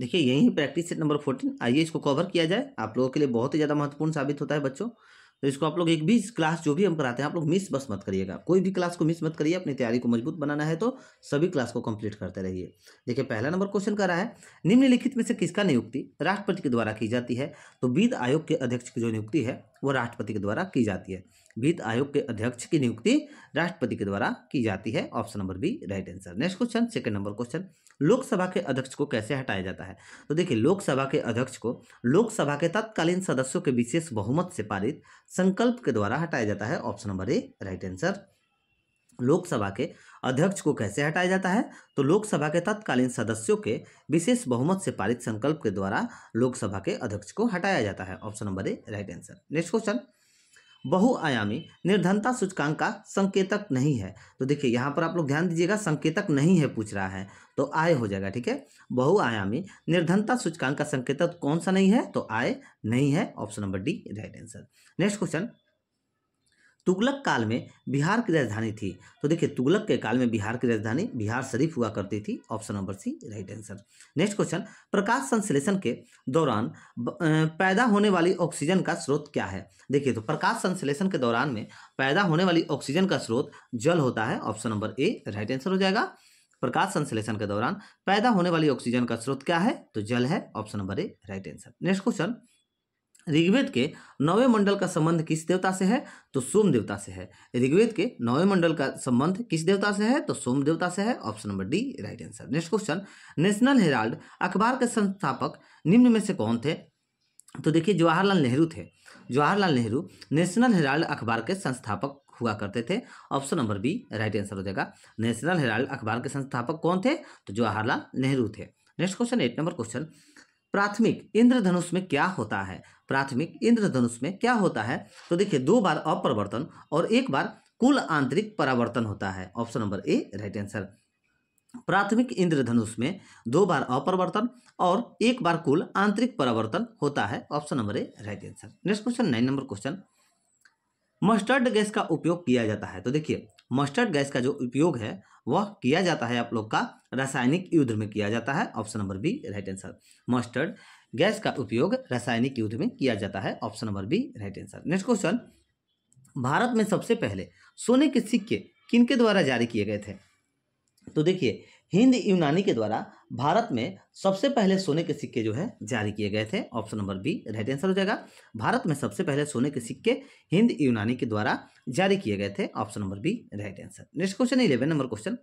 देखिए यही practice set number fourteen आइए इसको कवर किया जाए आप लोगों के लिए बहुत ही ज़्यादा महत्वपूर्ण साबित होता है बच्चों तो इसको आप लोग एक भी क्लास जो भी हम कराते हैं आप लोग मिस बस मत करिएगा कोई भी क्लास को मिस मत करिए अपनी तैयारी को मजबूत बनाना है तो सभी क्लास को कंप्लीट करते रहिए देखिए पहला नंबर क्वेश्चन कर रहा है निम्नलिखित में से किसका नियुक्ति राष्ट्रपति के द्वारा की जाती है तो वित्त आयोग के अध्यक्ष की जो नियुक्ति है वो राष्ट्रपति के द्वारा की जाती है वित्त आयोग के अध्यक्ष की नियुक्ति राष्ट्रपति के द्वारा की जाती है option number B right answer next question second number question Lok Sabha के अध्यक्ष को कैसे हटाया जाता है तो देखिए लोकसभा के अध्यक्ष को लोकसभा के तत्कालीन सदस्यों के विशेष बहुमत से पारित संकल्प के द्वारा हटाया जाता है option number A right answer Lok Sabha के अध्यक्ष को कैसे हटाया जाता है तो लोकसभा के तत्कालीन सदस्यों के विशेष बहुमत से पारित संकल्प के द्वारा लोकसभा के अध्यक्ष को हटाया जाता है option number A right answer next question बहुआयामी निर्धनता सूचकांक का संकेतक नहीं है तो देखिए यहाँ पर आप लोग ध्यान दीजिएगा संकेतक नहीं है पूछ रहा है तो आय हो जाएगा ठीक है बहुआयामी निर्धनता सूचकांक का संकेतक कौन सा नहीं है तो आय नहीं है option number D right answer next question Tughlaq काल में बिहार की राजधानी थी तो देखिए तुगलक के काल में बिहार की राजधानी बिहार शरीफ हुआ करती थी option number C right answer next question प्रकाश संश्लेषण के दौरान पैदा होने वाली ऑक्सीजन का स्रोत क्या है देखिए तो प्रकाश संश्लेषण के दौरान में पैदा होने वाली ऑक्सीजन का स्रोत जल होता है option number A right answer हो जाएगा प्रकाश संश्लेषण के दौरान पैदा होने वाली ऑक्सीजन का स्रोत क्या है तो जल है option number A right answer next question Rigveda के नौवे मंडल का संबंध किस देवता से है तो सोम देवता से है ऋग्वेद के नौवे मंडल का संबंध किस देवता से है तो सोम देवता से है option number D right answer next question National Herald अखबार के संस्थापक निम्न में से कौन थे तो देखिए जवाहरलाल नेहरू थे जवाहरलाल नेहरू नेशनल हेराल्ड अखबार के संस्थापक हुआ करते थे option number B right answer हो जाएगा नेशनल हेराल्ड अखबार के संस्थापक कौन थे तो जवाहरलाल नेहरू थे next question eight number question प्राथमिक इंद्रधनुष में क्या होता है प्राथमिक इंद्रधनुष में क्या होता है तो देखिए दो बार अपरिवर्तन और एक बार कुल आंतरिक परावर्तन होता है option number A right answer प्राथमिक इंद्रधनुष में दो बार अपरिवर्तन और एक बार कुल आंतरिक परावर्तन होता है option number A right answer next question nine number question mustard gas का उपयोग किया जाता है तो देखिए मस्टर्ड गैस का जो उपयोग है वह किया जाता है आप लोग का रासायनिक युद्ध में किया जाता है option number B right answer mustard gas का उपयोग रासायनिक युद्ध में किया जाता है option number B right answer next question Bharat में सबसे पहले सोने के सिक्के किनके द्वारा जारी किए गए थे तो देखिए हिंद यूनानी के द्वारा भारत में सबसे पहले सोने के सिक्के जो है जारी किए गए थे option number B right answer हो जाएगा भारत में सबसे पहले सोने के सिक्के हिंद यूनानी के द्वारा जारी किए गए थे option number B right answer next question eleven number question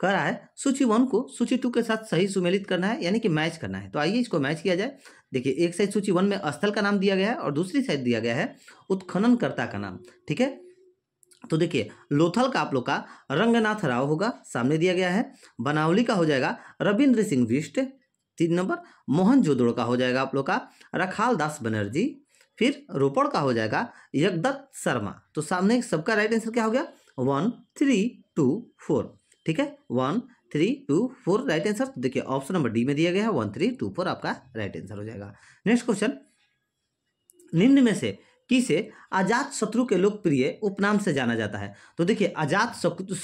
कह रहा है सूची वन को सूची टू के साथ सही सुमेलित करना है यानी कि मैच करना है तो आइए इसको मैच किया जाए देखिए एक साइड सूची वन में स्थल का नाम दिया गया है और दूसरी साइड दिया गया है उत्खननकर्ता का नाम ठीक है तो देखिए लोथल का आप लोग का रंगनाथ राव होगा सामने दिया गया है बनावली का हो जाएगा रविंद्र सिंह बिष्ट तीन नंबर मोहन जोदड़ो का हो जाएगा आप लोग का रखाल दास बनर्जी फिर रोपड़ का हो जाएगा यगदत्त शर्मा तो सामने सबका राइट आंसर क्या हो गया वन थ्री टू फोर ठीक है one three two four right answer देखिए ऑप्शन नंबर डी में दिया गया है वन थ्री टू फोर आपका राइट आंसर हो जाएगा नेक्स्ट क्वेश्चन निम्न में से किसे आजाद शत्रु के लोकप्रिय उपनाम से जाना जाता है तो देखिए आजाद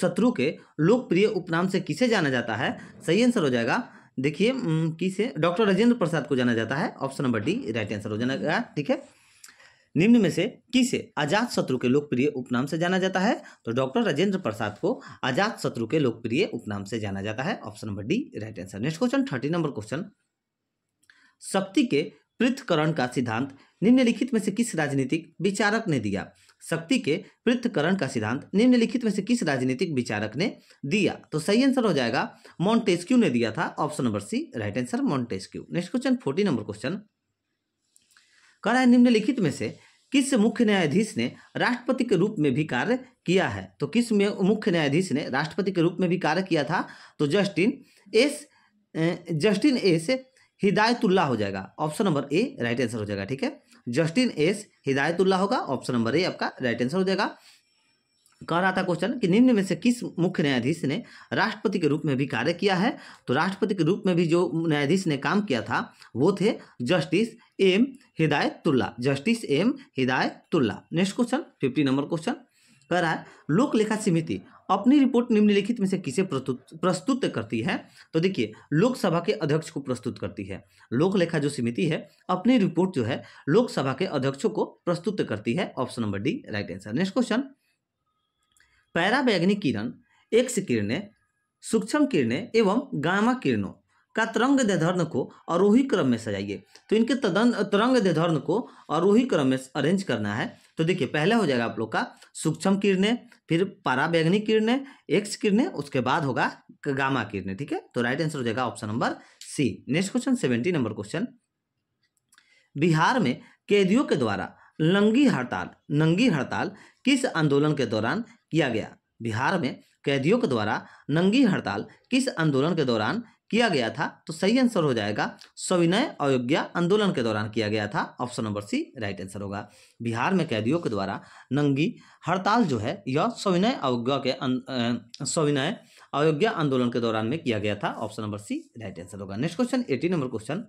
शत्रु के लोकप्रिय उपनाम से किसे जाना जाता है सही आंसर हो जाएगा देखिए किसे डॉक्टर राजेंद्र प्रसाद को जाना जाता है option number D right answer हो जाएगा ठीक है निम्न में से किसे अजात शत्रु के लोकप्रिय उपनाम से जाना जाता है तो डॉक्टर राजेंद्र प्रसाद को अजात शत्रु के लोकप्रिय उपनाम से जाना जाता है option number D right answer next question thirty number question शक्ति के पृथकरण का सिद्धांत निम्नलिखित में से किस राजनीतिक विचारक ने दिया शक्ति के पृथकरण का सिद्धांत निम्नलिखित में से किस राजनीतिक विचारक ने दिया तो सही आंसर हो जाएगा मॉन्टेस्क्यू ने दिया था option number C right answer Montesquieu next question forty number question कराए निम्नलिखित में से किस मुख्य न्यायाधीश ने राष्ट्रपति के रूप में भी कार्य किया है तो किस मुख्य न्यायाधीश ने राष्ट्रपति के रूप में भी कार्य किया था तो justice S justice S Hidayatullah हो जाएगा option number A right answer हो जाएगा ठीक है जस्टिन एस हिदायतुल्ला होगा ऑप्शन नंबर ए आपका राइट आंसर हो जाएगा कह रहा था क्वेश्चन कि निम्न में से किस मुख्य न्यायाधीश ने राष्ट्रपति के रूप में भी कार्य किया है तो राष्ट्रपति के रूप में भी जो न्यायाधीश ने काम किया था वो थे justice M Hidayatullah justice M Hidayatullah next question fifty number question कह रहा है लोक लेखा समिति अपनी रिपोर्ट निम्नलिखित में से किसे प्रस्तुत करती है तो देखिए लोकसभा के अध्यक्ष को प्रस्तुत करती है लोक लेखा जो समिति है अपनी रिपोर्ट जो है लोकसभा के अध्यक्षों को प्रस्तुत करती है option number D right answer next question पैराबैग्निक किरण एक्स किरणें सूक्ष्म किरणें एवं गामा किरणों का तरंग देधर्न को अरोही क्रम में सजाइए तो इनके तदन तरंग देधर्न को अरोही क्रम में अरेंज करना है तो देखिए पहले हो जाएगा आप लोग का सूक्ष्म किरणें फिर पाराबैग्नी किरणें एक्स किरणें उसके बाद होगा गामा किरणें ठीक है तो राइट आंसर हो जाएगा option number C next question seventy number question Bihar में कैदियों के द्वारा लंगी हड़ताल नंगी हड़ताल किस आंदोलन के दौरान किया गया बिहार में कैदियों के द्वारा नंगी हड़ताल किस आंदोलन के दौरान किया गया था तो सही आंसर हो जाएगा सविनय अयोग्या आंदोलन के दौरान किया गया था option number C right answer होगा बिहार में कैदियों के द्वारा नंगी हड़ताल जो है यह सविनय अवज्ञा के अं, सविनय अयोग्या आंदोलन के दौरान में किया गया था option number C right answer होगा next question eighty number question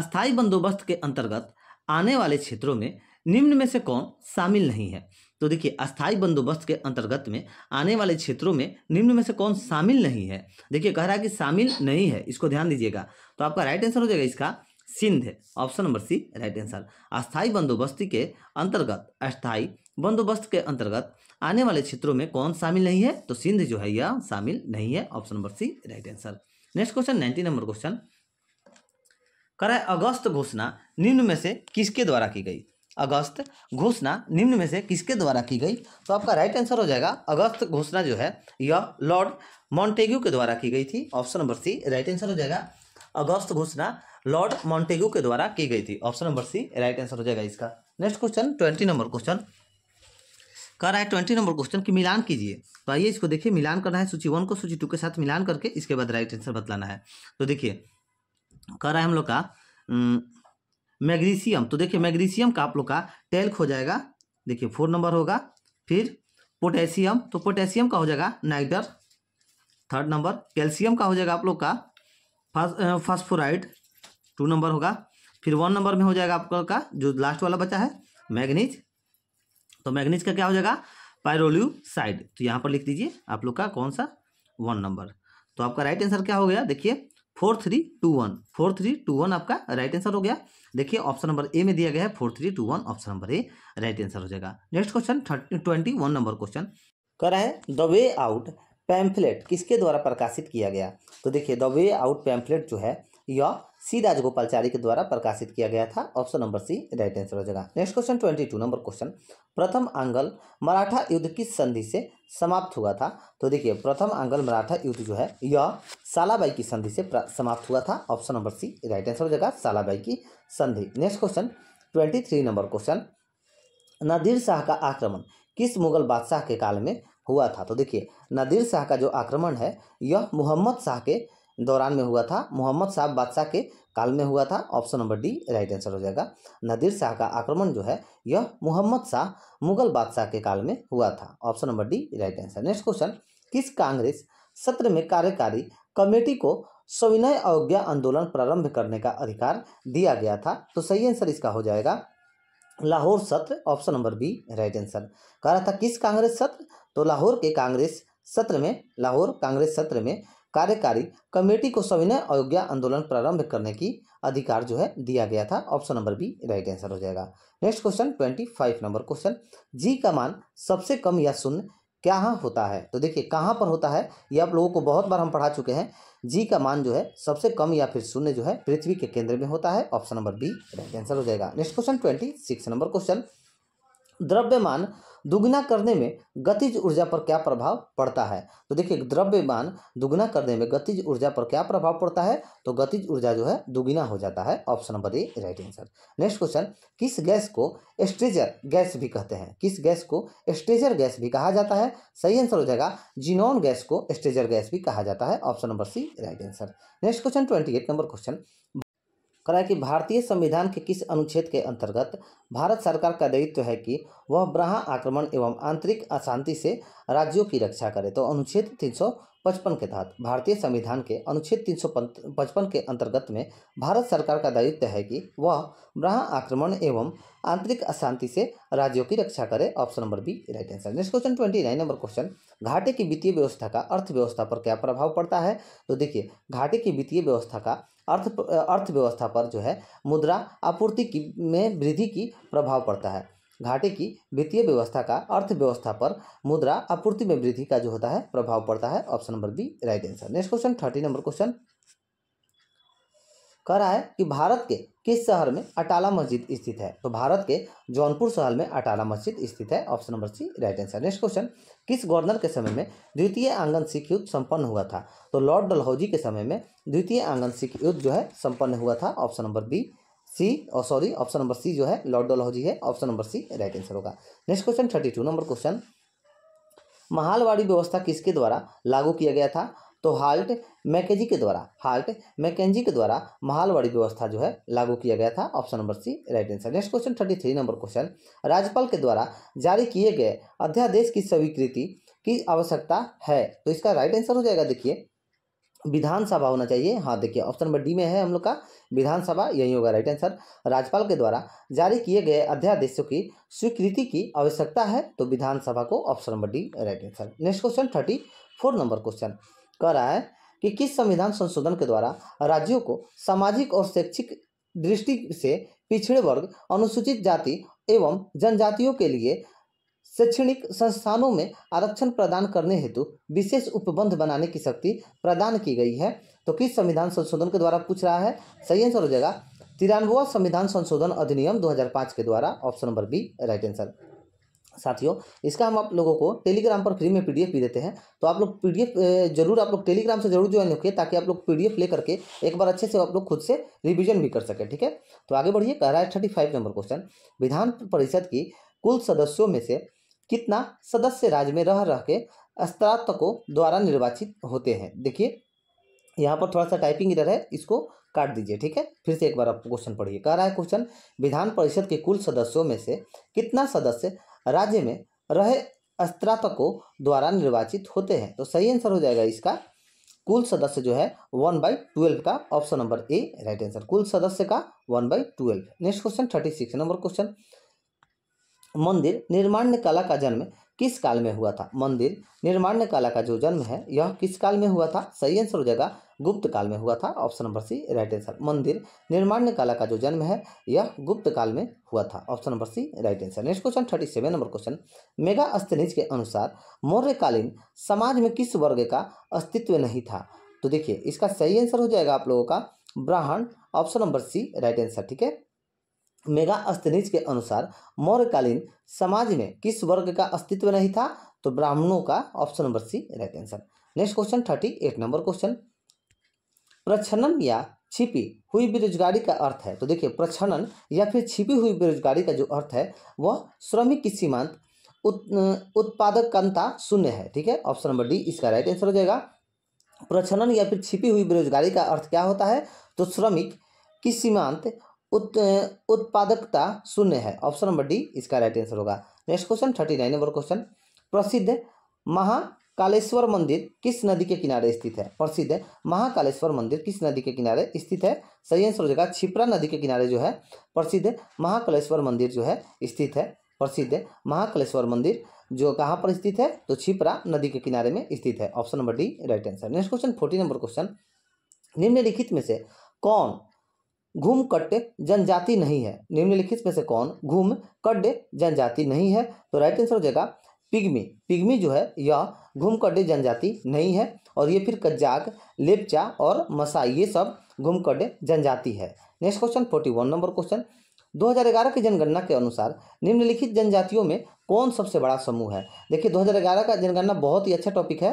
अस्थायी बंदोबस्त के अंतर्गत आने वाले क्षेत्रों में निम्न में से कौन शामिल नहीं है तो देखिए अस्थायी बंदोबस्त के अंतर्गत में आने वाले क्षेत्रों में निम्न में से कौन शामिल नहीं है देखिए कह रहा है कि शामिल नहीं है इसको ध्यान दीजिएगा तो आपका राइट आंसर हो जाएगा इसका सिंध है option number C right answer अस्थायी बंदोबस्ती के अंतर्गत अस्थाई बंदोबस्त के अंतर्गत आने वाले क्षेत्रों में कौन शामिल नहीं है तो सिंध जो है यह शामिल नहीं है option number C right answer next question nineteen number question कराए अगस्त घोषणा निम्न में से किसके द्वारा की गई अगस्त घोषणा निम्न में से किसके द्वारा की गई तो आपका राइट आंसर हो जाएगा अगस्त घोषणा जो है यह लॉर्ड मॉन्टेग्यू के द्वारा की गई थी option number C right answer हो जाएगा अगस्त घोषणा लॉर्ड मॉन्टेग्यू के द्वारा की गई थी option number C right answer हो जाएगा इसका next question twenty number question कह रहा है ट्वेंटी नंबर क्वेश्चन की मिलान कीजिए तो आइए इसको देखिए मिलान करना है सूची वन को सूची टू के साथ मिलान करके इसके बाद राइट आंसर बतलाना है तो देखिए कह रहा है हम लोग का मैग्नीशियम तो देखिए मैग्नीशियम का आप लोग का टेल्क हो जाएगा देखिए फोर नंबर होगा फिर पोटेशियम तो पोटेशियम का हो जाएगा नाइटर थर्ड नंबर कैल्शियम का हो जाएगा आप लोग का फास्फोराइड टू नंबर होगा फिर वन नंबर में हो जाएगा आप लोग का जो लास्ट वाला बचा है मैग्नीज तो मैग्नीज का क्या हो जाएगा साइड तो यहाँ पर लिख दीजिए आप लोग का कौन सा वन नंबर तो आपका राइट आंसर क्या हो गया देखिए four three two one four three two one आपका राइट आंसर हो गया देखिए ऑप्शन नंबर ए में दिया गया है four three two one option number A right answer हो जाएगा next question twenty one number question कर रहा है द वे आउट पैम्फलेट किसके द्वारा प्रकाशित किया गया तो देखिए द वे आउट पैम्फलेट जो है यह सी राजगोपालचारी के द्वारा प्रकाशित किया गया था option number C right answer हो जाएगा next question twenty two number question प्रथम आंगल मराठा युद्ध किस संधि से समाप्त हुआ था तो देखिए प्रथम आंगल मराठा युद्ध जो है यह सालाबाई की संधि से समाप्त हुआ था option number C right answer हो जाएगा सालाबाई की संधि next question twenty three number question Nadir Shah का आक्रमण किस मुगल बादशाह के काल में हुआ था तो देखिए नदीर शाह का जो आक्रमण है यह मोहम्मद शाह के दौरान में हुआ था मोहम्मद साहब बादशाह के काल में हुआ था option number D right answer हो जाएगा नदीर शाह का आक्रमण जो है यह मोहम्मद शाह मुगल बादशाह के काल में हुआ था option number D right answer next question किस कांग्रेस सत्र में कार्यकारी कमेटी को सविनय अवज्ञा आंदोलन प्रारंभ करने का अधिकार दिया गया था तो सही आंसर इसका हो जाएगा लाहौर सत्र option number B right answer कह रहा था किस कांग्रेस सत्र तो लाहौर के कांग्रेस सत्र में लाहौर कांग्रेस सत्र में कार्यकारी कमेटी को सविनय अयोग्या आंदोलन प्रारंभ करने की अधिकार जो है दिया गया था option number B right answer हो जाएगा next question twenty five number question G का मान सबसे कम या शून्य क्या होता है तो देखिए कहाँ पर होता है ये आप लोगों को बहुत बार हम पढ़ा चुके हैं जी का मान जो है सबसे कम या फिर शून्य जो है पृथ्वी के केंद्र में होता है option number B right answer हो जाएगा next question twenty six number question द्रव्यमान दुगना करने में गतिज ऊर्जा पर क्या प्रभाव पड़ता है तो देखिए द्रव्यमान दुगना करने में गतिज ऊर्जा पर क्या प्रभाव पड़ता है तो गतिज ऊर्जा जो है दुगना हो जाता है option number A right answer next question किस गैस को एस्ट्रेजर गैस भी कहते हैं किस गैस को एस्ट्रेजर गैस भी कहा जाता है सही आंसर हो जाएगा जिनोन गैस को एस्ट्रेजर गैस भी कहा जाता है option number C right answer next question twenty eight number question कराया कि भारतीय संविधान के किस अनुच्छेद के अंतर्गत भारत सरकार का दायित्व है कि वह ब्राह आक्रमण एवं आंतरिक अशांति से राज्यों की रक्षा करे तो अनुच्छेद 355 के तहत भारतीय संविधान के अनुच्छेद 355 के अंतर्गत में भारत सरकार का दायित्व है कि वह ब्राह आक्रमण एवं आंतरिक अशांति से राज्यों की रक्षा करे option number B right answer next question twenty nine number question घाटे की वित्तीय व्यवस्था का अर्थव्यवस्था पर क्या प्रभाव पड़ता है तो देखिए घाटे की वित्तीय व्यवस्था का अर्थ अर्थव्यवस्था पर जो है मुद्रा आपूर्ति की में वृद्धि की प्रभाव पड़ता है घाटे की वित्तीय व्यवस्था का अर्थव्यवस्था पर मुद्रा आपूर्ति में वृद्धि का जो होता है प्रभाव पड़ता है option number B right answer next question thirty number question कह रहा है कि भारत के किस शहर में अटाला मस्जिद स्थित है तो भारत के जौनपुर शहर में अटाला मस्जिद स्थित है option number C right answer next question किस गवर्नर के समय में द्वितीय आंगन सिख युद्ध संपन्न हुआ था तो लॉर्ड डलहौजी के समय में द्वितीय आंगन सिख युद्ध जो है संपन्न हुआ था ऑप्शन नंबर बी सी और सॉरी ऑप्शन नंबर सी जो है लॉर्ड डलहौजी है option number C right answer होगा next question thirty two number question महालवाड़ी व्यवस्था किसके द्वारा लागू किया गया था तो हाल्ट मैकेजी के द्वारा हाल्ट मैकेजी के द्वारा महालवाड़ी व्यवस्था जो है लागू किया गया था option number C right answer next question thirty three number question राज्यपाल के द्वारा जारी किए गए अध्यादेश की स्वीकृति की आवश्यकता है तो इसका राइट आंसर हो जाएगा देखिए विधानसभा होना चाहिए हाँ देखिए ऑप्शन नंबर डी में है हम लोग का विधानसभा यही होगा राइट आंसर राज्यपाल के द्वारा जारी किए गए अध्यादेशों की स्वीकृति की आवश्यकता है तो विधानसभा को option number D right answer next question thirty four number question कह रहा है कि किस संविधान संशोधन के द्वारा राज्यों को सामाजिक और शैक्षिक दृष्टि से पिछड़े वर्ग अनुसूचित जाति एवं जनजातियों के लिए शैक्षणिक संस्थानों में आरक्षण प्रदान करने हेतु विशेष उपबंध बनाने की शक्ति प्रदान की गई है तो किस संविधान संशोधन के द्वारा पूछ रहा है सही आंसर हो जाएगा तिरानवा संविधान संशोधन अधिनियम 2005 के द्वारा option number B right answer साथियों इसका हम आप लोगों को टेलीग्राम पर फ्री में पीडीएफ भी देते हैं तो आप लोग पीडीएफ जरूर आप लोग टेलीग्राम से जरूर ज्वाइन होकर ताकि आप लोग पीडीएफ ले करके एक बार अच्छे से आप लोग खुद से रिवीजन भी कर सके ठीक है तो आगे बढ़िए कह रहा है थर्टी फाइव नंबर क्वेश्चन विधान परिषद की कुल सदस्यों में से कितना सदस्य राज्य में रह रह के स्नातकों द्वारा निर्वाचित होते हैं देखिए यहाँ पर थोड़ा सा टाइपिंग इधर है इसको काट दीजिए ठीक है फिर से एक बार आप क्वेश्चन पढ़िए कह रहा है क्वेश्चन विधान परिषद के कुल सदस्यों में से कितना सदस्य राज्य में रहे स्त्रापकों द्वारा निर्वाचित होते हैं तो सही आंसर हो जाएगा इसका कुल सदस्य जो है वन बाई ट्वेल्व का option number A right answer कुल सदस्य का one by twelve next question thirty six number question मंदिर निर्माण कला का जन्म किस काल में हुआ था मंदिर निर्माण कला का जो जन्म है यह किस काल में हुआ था सही आंसर हो जाएगा गुप्त काल में हुआ था option number C right answer मंदिर निर्माण काला का जो जन्म है यह गुप्त काल में हुआ था option number C right answer next question thirty seven number question Megasthenes के अनुसार मौर्यकालीन समाज में किस वर्ग का अस्तित्व नहीं था तो देखिए इसका सही आंसर हो जाएगा आप लोगों का ब्राह्मण option number C right answer ठीक है मेगा अस्तनिज के अनुसार मौर्यकालीन समाज में किस वर्ग का अस्तित्व नहीं था तो ब्राह्मणों का option number C right answer next question thirty eight number question प्रछनन या छिपी हुई बेरोजगारी का अर्थ है तो देखिए प्रछनन या फिर छिपी हुई बेरोजगारी का जो अर्थ है वह श्रमिक की सीमांत उत, उत्पादकता शून्य है ठीक है ऑप्शन नंबर डी इसका राइट आंसर हो जाएगा प्रछनन या फिर छिपी हुई बेरोजगारी का अर्थ क्या होता है तो श्रमिक की सीमांत उत, उत्पादकता शून्य है ऑप्शन नंबर डी इसका राइट आंसर होगा next question thirty nine number question प्रसिद्ध महा कालेश्वर मंदिर किस नदी के किनारे स्थित है प्रसिद्ध है महाकालेश्वर मंदिर किस नदी के किनारे स्थित है सही आंसर हो जाएगा छिपरा नदी के किनारे जो है प्रसिद्ध महाकालेश्वर मंदिर जो है स्थित है प्रसिद्ध महाकालेश्वर मंदिर जो कहाँ पर स्थित है तो छिपरा नदी के किनारे में स्थित है option number D right answer next question forty number question निम्नलिखित में से कौन घूम कट जनजाति नहीं है निम्नलिखित में से कौन घूम कड्डे जनजाति नहीं है तो राइट आंसर हो जाएगा पिग्मी पिग्मी जो है यह घूमकड्डे जनजाति नहीं है और ये फिर कज्जाक लेपचा और मसाई ये सब घूमकड्डे जनजाति है next question forty one number question 2011 की जनगणना के अनुसार निम्नलिखित जनजातियों में कौन सबसे बड़ा समूह है देखिए 2011 का जनगणना बहुत ही अच्छा टॉपिक है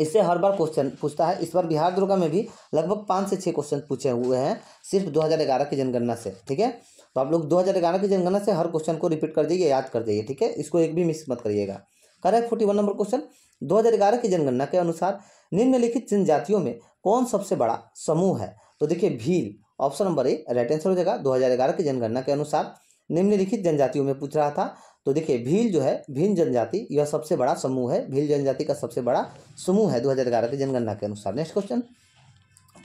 इससे हर बार क्वेश्चन पूछता है इस बार बिहार दुर्गा में भी लगभग पाँच से छः क्वेश्चन पूछे हुए हैं सिर्फ ग्यारह की जनगणना से ठीक है तो आप लोग ग्यारह की जनगणना से हर क्वेश्चन को रिपीट कर जाइए याद कर जाइए ठीक है इसको एक भी मिस मत करिएगा correct forty one number question ग्यारह की जनगणना के अनुसार निम्नलिखित जनजातियों में कौन सबसे बड़ा समूह है तो देखिए Bhil option number A right answer हो जाएगा 2011 की जनगणना के अनुसार निम्नलिखित जनजातियों में पूछ रहा था तो देखिए भील जो है भील जनजाति यह सबसे बड़ा समूह है भील जनजाति का सबसे बड़ा समूह है दो हज़ार ग्यारह की जनगणना के अनुसार next question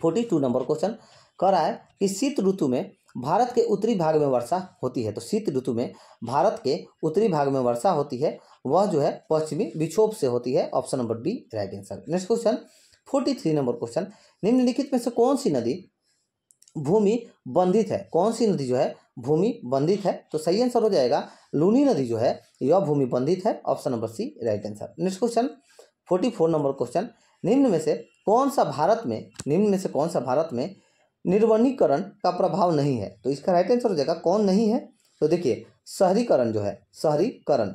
forty two number question कह रहा है कि शीत ऋतु में भारत के उत्तरी भाग में वर्षा होती है तो शीत ऋतु में भारत के उत्तरी भाग में वर्षा होती है वह जो है पश्चिमी विक्षोभ से होती है option number B right answer next question forty three number question निम्नलिखित में से कौन सी नदी भूमि बंधित है कौन सी नदी जो है भूमि बंधित है तो सही आंसर हो जाएगा लूनी नदी जो है यह भूमि बंधित है option number C right answer next question forty four number question निम्न में से कौन सा भारत में निम्न में से कौन सा भारत में निर्वनीकरण का प्रभाव नहीं है तो इसका राइट आंसर हो जाएगा कौन नहीं है तो देखिए शहरीकरण जो है शहरीकरण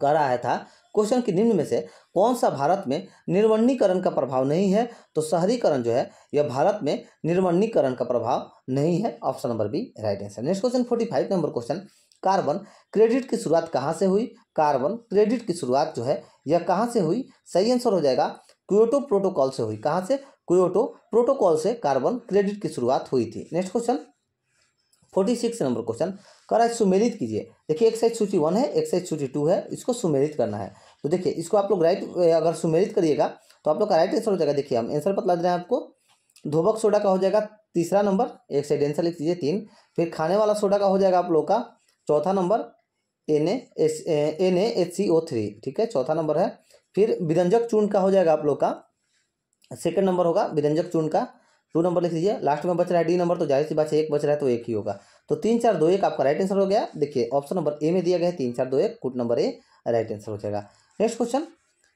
कह रहा है था क्वेश्चन की निम्न में से कौन सा भारत में निर्वणीकरण का प्रभाव नहीं है तो शहरीकरण जो है यह भारत में निर्वणीकरण का प्रभाव नहीं है option number B right answer next question forty five number question carbon credit की शुरुआत कहाँ से हुई कार्बन क्रेडिट की शुरुआत जो है यह कहाँ से हुई सही आंसर हो जाएगा क्योटो प्रोटोकॉल से हुई कहाँ से क्योटो प्रोटोकॉल से कार्बन क्रेडिट की शुरुआत हुई थी next question forty six number question करा सुमेलित कीजिए देखिए एक साइज सूची वन है एक साइज सूची टू है इसको सुमेलित करना है तो देखिए इसको आप लोग राइट अगर सुमेलित करिएगा तो आप लोग का राइट आंसर हो जाएगा देखिए हम आंसर बतला दे रहे हैं आपको धोबक सोडा का हो जाएगा तीसरा नंबर एक साइड आंसर लिख दीजिए तीन फिर खाने वाला सोडा का हो जाएगा आप लोग का चौथा number N S N H C O three ठीक है चौथा नंबर है फिर विरंजक चूर्ण का हो जाएगा आप लोग का सेकेंड नंबर होगा विरंजक चूर्ण का टू नंबर लिख लीजिए लास्ट में बच रहा है डी नंबर तो जाहिर सी बात है एक बच रहा है तो एक ही होगा तो तीन चार दो एक आपका राइट आंसर हो गया देखिए ऑप्शन नंबर ए में दिया गया है तीन चार दो एक कुट नंबर ए राइट आंसर हो जाएगा next question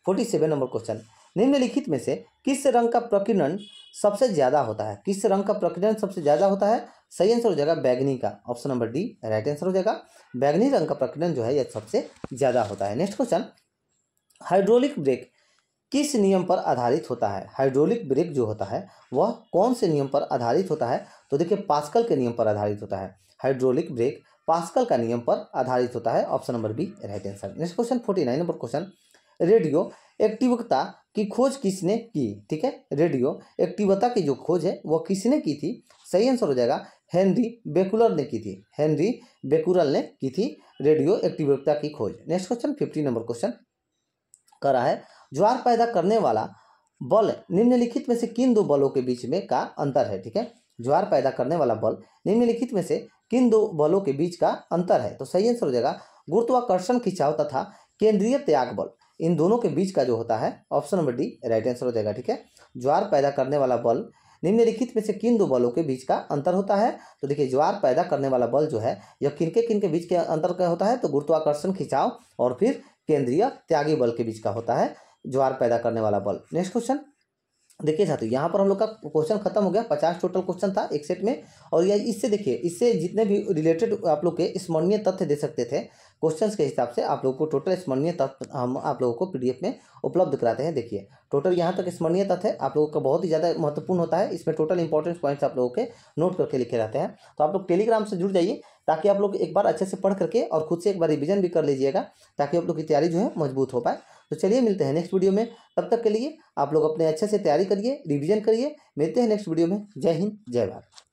forty seven number question निम्नलिखित में से किस रंग का प्रकीर्णन सबसे ज़्यादा होता है किस रंग का प्रकीर्णन सबसे ज़्यादा होता है सही आंसर हो जाएगा बैगनी का option number D right answer हो जाएगा बैगनी रंग का प्रकीर्णन जो है यह सबसे ज़्यादा होता है नेक्स्ट क्वेश्चन हाइड्रोलिक ब्रेक किस नियम पर आधारित होता है हाइड्रोलिक ब्रेक जो होता है वह कौन से नियम पर आधारित होता है तो देखिए पास्कल के नियम पर आधारित होता है हाइड्रोलिक ब्रेक पास्कल का नियम पर आधारित होता है option number B right answer next question forty nine number question radio एक्टिवता की खोज किसने की ठीक है रेडियो एक्टिवता की जो खोज है वह किसने की थी सही आंसर हो जाएगा हेनरी बेकुलर ने की थी हेनरी बेकुलर ने की थी रेडियो एक्टिवता की खोज next question fifty number question करा है ज्वार पैदा करने वाला बल निम्नलिखित में से किन दो बलों के बीच में का अंतर है ठीक है ज्वार पैदा करने वाला बल निम्नलिखित में से किन दो बलों के बीच का अंतर है तो सही आंसर हो जाएगा गुरुत्वाकर्षण खिंचाव तथा केंद्रीय त्याग बल इन दोनों के बीच का जो होता है option number D right answer हो जाएगा ठीक है ज्वार पैदा करने वाला बल निम्नलिखित में से किन दो बलों के बीच का अंतर होता है तो देखिए ज्वार पैदा करने वाला बल जो है यह किनके किनके बीच के अंतर का होता है तो गुरुत्वाकर्षण खिंचाव और फिर केंद्रीय त्यागी बल के बीच का होता है ज्वार पैदा करने वाला बल नेक्स्ट क्वेश्चन देखिए साथियों यहाँ पर हम लोग का क्वेश्चन खत्म हो गया पचास टोटल क्वेश्चन था एक सेट में और यह इससे देखिए इससे जितने भी रिलेटेड आप लोग के स्मरणीय तथ्य दे सकते थे क्वेश्चंस के हिसाब से आप लोगों को टोटल स्मरणीय तथ्य हम आप लोगों को पीडीएफ में उपलब्ध कराते हैं देखिए टोटल यहाँ तक स्मरणीय तथ्य आप लोगों का बहुत ही ज़्यादा महत्वपूर्ण होता है इसमें टोटल इंपॉर्टेंट पॉइंट्स आप लोगों के नोट करके लिखे रहते हैं तो आप लोग टेलीग्राम से जुड़ जाइए ताकि आप लोग एक बार अच्छे से पढ़ करके और खुद से एक बार रिविजन भी कर लीजिएगा ताकि आप लोग की तैयारी जो है मजबूत हो पाए तो चलिए मिलते हैं नेक्स्ट वीडियो में तब तक के लिए आप लोग अपने अच्छे से तैयारी करिए रिविजन करिए मिलते हैं नेक्स्ट वीडियो में जय हिंद जय भारत